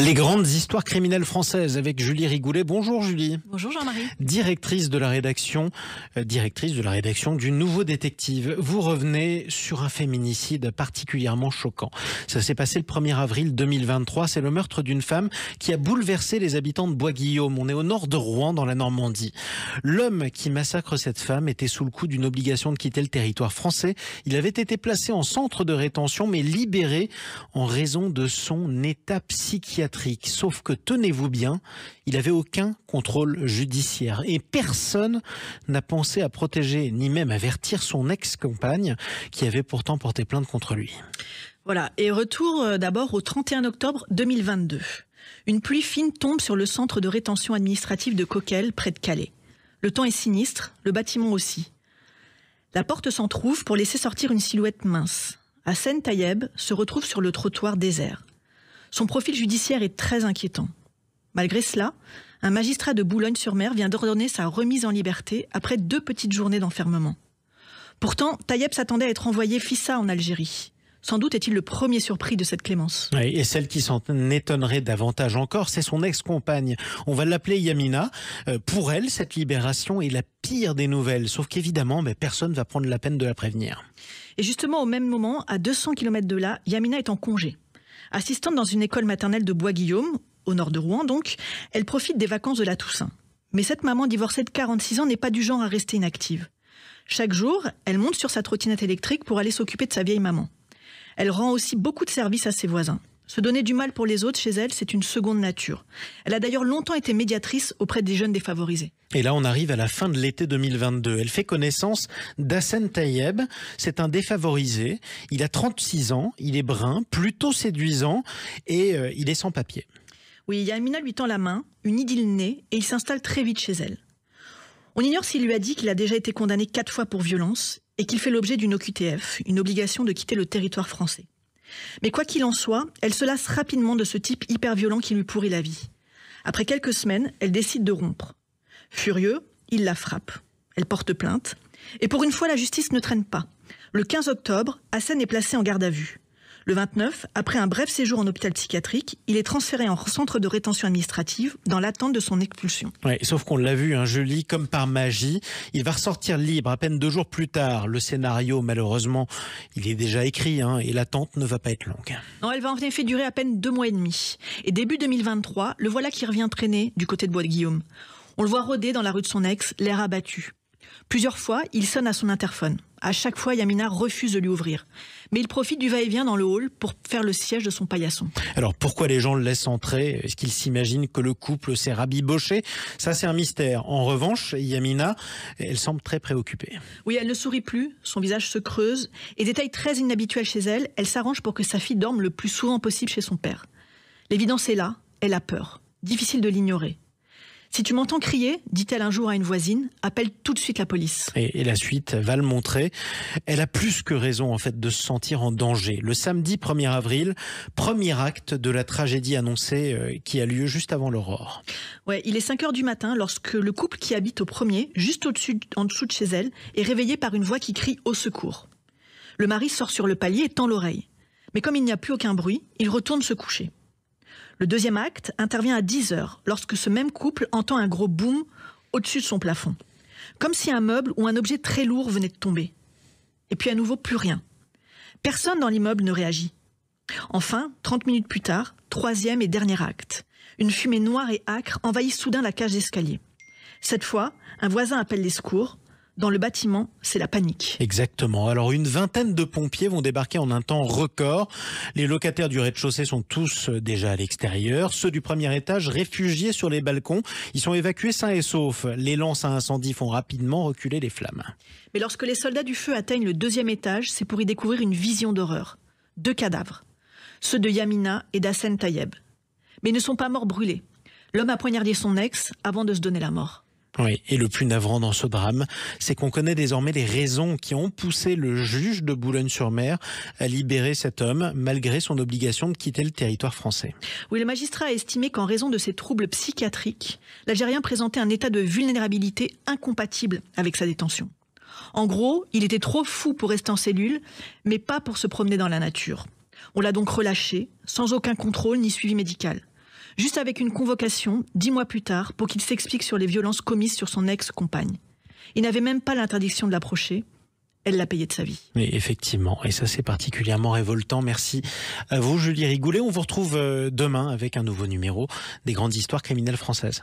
Les grandes histoires criminelles françaises avec Julie Rigoulet. Bonjour Julie. Bonjour Jean-Marie. Directrice de la rédaction, euh, directrice de la rédaction du Nouveau Détective. Vous revenez sur un féminicide particulièrement choquant. Ça s'est passé le 1er avril 2023. C'est le meurtre d'une femme qui a bouleversé les habitants de Bois-Guillaume. On est au nord de Rouen, dans la Normandie. L'homme qui massacre cette femme était sous le coup d'une obligation de quitter le territoire français. Il avait été placé en centre de rétention, mais libéré en raison de son état psychiatrique Sauf que, tenez-vous bien, il n'avait aucun contrôle judiciaire et personne n'a pensé à protéger ni même avertir son ex-compagne qui avait pourtant porté plainte contre lui. Voilà, et retour euh, d'abord au 31 octobre 2022. Une pluie fine tombe sur le centre de rétention administrative de Coquel, près de Calais. Le temps est sinistre, le bâtiment aussi. La porte s'entr'ouvre pour laisser sortir une silhouette mince. Hassan Tayeb se retrouve sur le trottoir désert. Son profil judiciaire est très inquiétant. Malgré cela, un magistrat de Boulogne-sur-Mer vient d'ordonner sa remise en liberté après deux petites journées d'enfermement. Pourtant, Tayeb s'attendait à être envoyé fissa en Algérie. Sans doute est-il le premier surpris de cette clémence. et celle qui s'en étonnerait davantage encore, c'est son ex-compagne. On va l'appeler Yamina. Euh, pour elle, cette libération est la pire des nouvelles, sauf qu'évidemment, mais ben, personne ne va prendre la peine de la prévenir. Et justement, au même moment, à 200 km de là, Yamina est en congé. Assistante dans une école maternelle de Bois-Guillaume, au nord de Rouen donc, elle profite des vacances de la Toussaint. Mais cette maman divorcée de 46 ans n'est pas du genre à rester inactive. Chaque jour, elle monte sur sa trottinette électrique pour aller s'occuper de sa vieille maman. Elle rend aussi beaucoup de services à ses voisins. Se donner du mal pour les autres, chez elle, c'est une seconde nature. Elle a d'ailleurs longtemps été médiatrice auprès des jeunes défavorisés. Et là, on arrive à la fin de l'été 2022. Elle fait connaissance d'Hassan Tayeb. C'est un défavorisé. Il a 36 ans, il est brun, plutôt séduisant et euh, il est sans papier. Oui, Yamina lui tend la main, une idylle née, et il s'installe très vite chez elle. On ignore s'il lui a dit qu'il a déjà été condamné quatre fois pour violence et qu'il fait l'objet d'une OQTF, une obligation de quitter le territoire français. Mais quoi qu'il en soit, elle se lasse rapidement de ce type hyper violent qui lui pourrit la vie. Après quelques semaines, elle décide de rompre. Furieux, il la frappe. Elle porte plainte. Et pour une fois, la justice ne traîne pas. Le 15 octobre, Hassan est placé en garde à vue. Le 29, après un bref séjour en hôpital psychiatrique, il est transféré en centre de rétention administrative dans l'attente de son expulsion. sauf qu'on l'a vu, un hein, comme par magie, il va ressortir libre à peine deux jours plus tard. Le scénario, malheureusement, il est déjà écrit hein, et l'attente ne va pas être longue. Non, elle va en effet durer à peine deux mois et demi. Et début 2023, le voilà qui revient traîner du côté de Bois de Guillaume. On le voit rôder dans la rue de son ex, l'air abattu. Plusieurs fois, il sonne à son interphone. À chaque fois, Yamina refuse de lui ouvrir. Mais il profite du va-et-vient dans le hall pour faire le siège de son paillasson. Alors pourquoi les gens le laissent entrer Est-ce qu'ils s'imaginent que le couple s'est rabiboché Ça, c'est un mystère. En revanche, Yamina, elle semble très préoccupée. Oui, elle ne sourit plus, son visage se creuse. Et détail très inhabituel chez elle, elle s'arrange pour que sa fille dorme le plus souvent possible chez son père. L'évidence est là, elle a peur. Difficile de l'ignorer. Si tu m'entends crier, dit-elle un jour à une voisine, appelle tout de suite la police. Et, la suite va le montrer. Elle a plus que raison en fait de se sentir en danger. Le samedi 1er avril, premier acte de la tragédie annoncée euh, qui a lieu juste avant l'aurore. Ouais, il est 5 heures du matin lorsque le couple qui habite au premier, juste au-dessus, en dessous de chez elle, est réveillé par une voix qui crie au secours. Le mari sort sur le palier et tend l'oreille. Mais comme il n'y a plus aucun bruit, il retourne se coucher. Le deuxième acte intervient à 10 heures, lorsque ce même couple entend un gros boom au-dessus de son plafond. Comme si un meuble ou un objet très lourd venait de tomber. Et puis à nouveau, plus rien. Personne dans l'immeuble ne réagit. Enfin, 30 minutes plus tard, troisième et dernier acte. Une fumée noire et âcre envahit soudain la cage d'escalier. Cette fois, un voisin appelle les secours, dans le bâtiment, c'est la panique. Exactement. Alors une vingtaine de pompiers vont débarquer en un temps record. Les locataires du rez-de-chaussée sont tous euh, déjà à l'extérieur. Ceux du premier étage réfugiés sur les balcons. Ils sont évacués sains et saufs. Les lances à incendie font rapidement reculer les flammes. Mais lorsque les soldats du feu atteignent le deuxième étage, c'est pour y découvrir une vision d'horreur. Deux cadavres. Ceux de Yamina et d'Hassan Tayeb. Mais ils ne sont pas morts brûlés. L'homme a poignardé son ex avant de se donner la mort. Oui, et le plus navrant dans ce drame, c'est qu'on connaît désormais les raisons qui ont poussé le juge de Boulogne-sur-Mer à libérer cet homme, malgré son obligation de quitter le territoire français. Oui, le magistrat a estimé qu'en raison de ses troubles psychiatriques, l'Algérien présentait un état de vulnérabilité incompatible avec sa détention. En gros, il était trop fou pour rester en cellule, mais pas pour se promener dans la nature. On l'a donc relâché, sans aucun contrôle ni suivi médical juste avec une convocation, dix mois plus tard, pour qu'il s'explique sur les violences commises sur son ex-compagne. Il n'avait même pas l'interdiction de l'approcher, elle l'a payé de sa vie. Mais effectivement, et ça c'est particulièrement révoltant. Merci à vous, Julie Rigoulet. On vous retrouve euh, demain avec un nouveau numéro des grandes histoires criminelles françaises.